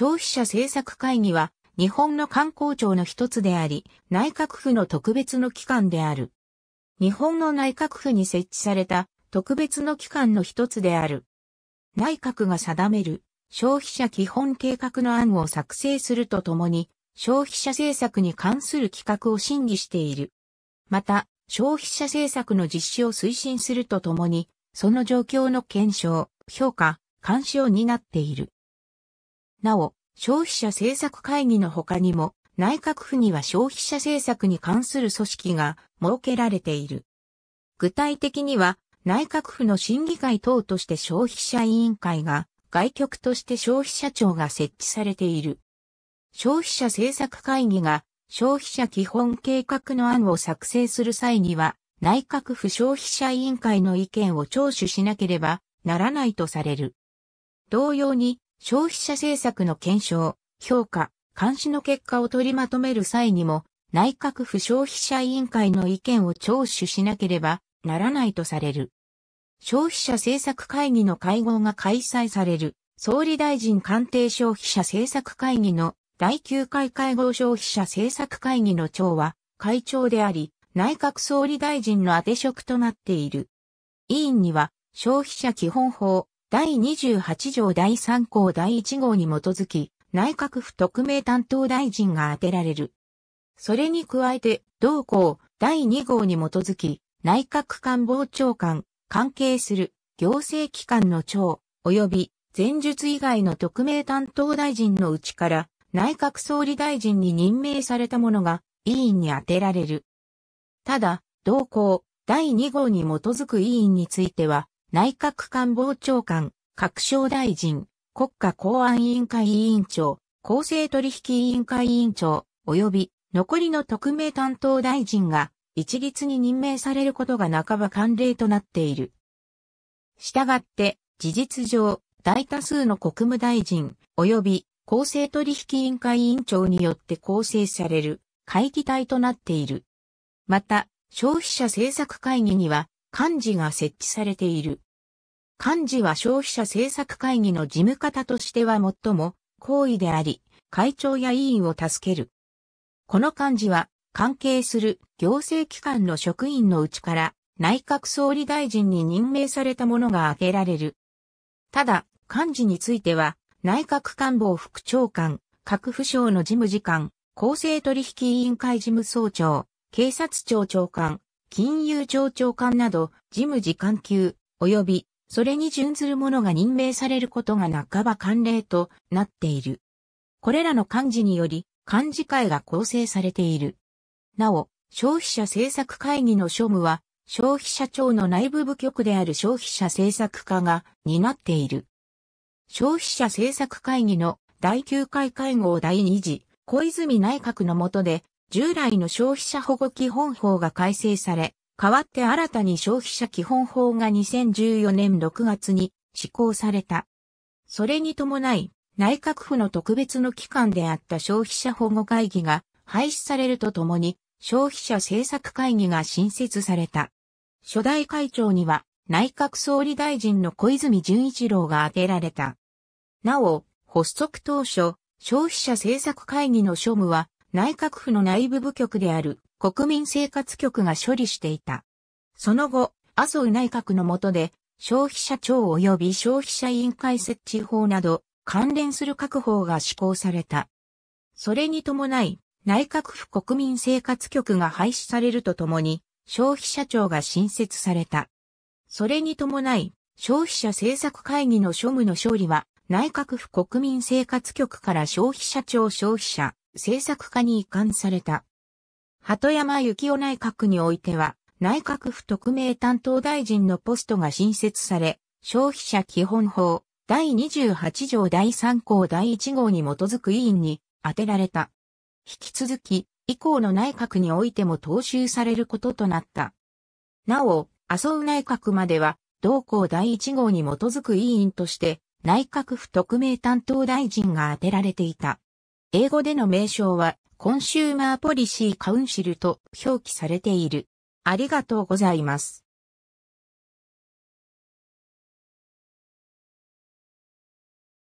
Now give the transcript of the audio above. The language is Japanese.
消費者政策会議は日本の観光庁の一つであり、内閣府の特別の機関である。日本の内閣府に設置された特別の機関の一つである。内閣が定める消費者基本計画の案を作成するとともに、消費者政策に関する企画を審議している。また、消費者政策の実施を推進するとともに、その状況の検証、評価、監視を担っている。なお、消費者政策会議の他にも、内閣府には消費者政策に関する組織が設けられている。具体的には、内閣府の審議会等として消費者委員会が、外局として消費者庁が設置されている。消費者政策会議が消費者基本計画の案を作成する際には、内閣府消費者委員会の意見を聴取しなければならないとされる。同様に、消費者政策の検証、評価、監視の結果を取りまとめる際にも、内閣府消費者委員会の意見を聴取しなければならないとされる。消費者政策会議の会合が開催される、総理大臣官邸消費者政策会議の第9回会合消費者政策会議の長は会長であり、内閣総理大臣の当て職となっている。委員には消費者基本法、第28条第3項第1号に基づき、内閣府特命担当大臣が当てられる。それに加えて、同項第2号に基づき、内閣官房長官、関係する行政機関の長、及び前述以外の特命担当大臣のうちから、内閣総理大臣に任命された者が、委員に当てられる。ただ、同項第2号に基づく委員については、内閣官房長官、各省大臣、国家公安委員会委員長、公正取引委員会委員長、及び残りの特命担当大臣が一律に任命されることが半ば慣例となっている。したがって、事実上、大多数の国務大臣、及び公正取引委員会委員長によって構成される会議体となっている。また、消費者政策会議には幹事が設置されている。幹事は消費者政策会議の事務方としては最も好意であり、会長や委員を助ける。この幹事は関係する行政機関の職員のうちから内閣総理大臣に任命されたものが挙げられる。ただ、幹事については内閣官房副長官、各府省の事務次官、厚生取引委員会事務総長、警察庁長官、金融庁長官など、事務次官級、及び、それに準ずる者が任命されることが半ば慣例となっている。これらの幹事により、幹事会が構成されている。なお、消費者政策会議の庶務は、消費者庁の内部部局である消費者政策課が担っている。消費者政策会議の第9回会合第2次、小泉内閣の下で従来の消費者保護基本法が改正され、代わって新たに消費者基本法が2014年6月に施行された。それに伴い、内閣府の特別の機関であった消費者保護会議が廃止されるとともに、消費者政策会議が新設された。初代会長には、内閣総理大臣の小泉純一郎が充てられた。なお、発足当初、消費者政策会議の庶務は、内閣府の内部部局である国民生活局が処理していた。その後、麻生内閣の下で消費者庁及び消費者委員会設置法など関連する各法が施行された。それに伴い、内閣府国民生活局が廃止されるとともに、消費者庁が新設された。それに伴い、消費者政策会議の庶務の勝利は、内閣府国民生活局から消費者庁消費者政策課に移管された。鳩山幸夫内閣においては、内閣府特命担当大臣のポストが新設され、消費者基本法第28条第3項第1号に基づく委員に充てられた。引き続き、以降の内閣においても踏襲されることとなった。なお、麻生内閣までは、同項第1号に基づく委員として、内閣府特命担当大臣が充てられていた。英語での名称は、コンシューマーポリシーカウンシルと表記されている。ありがとうございます。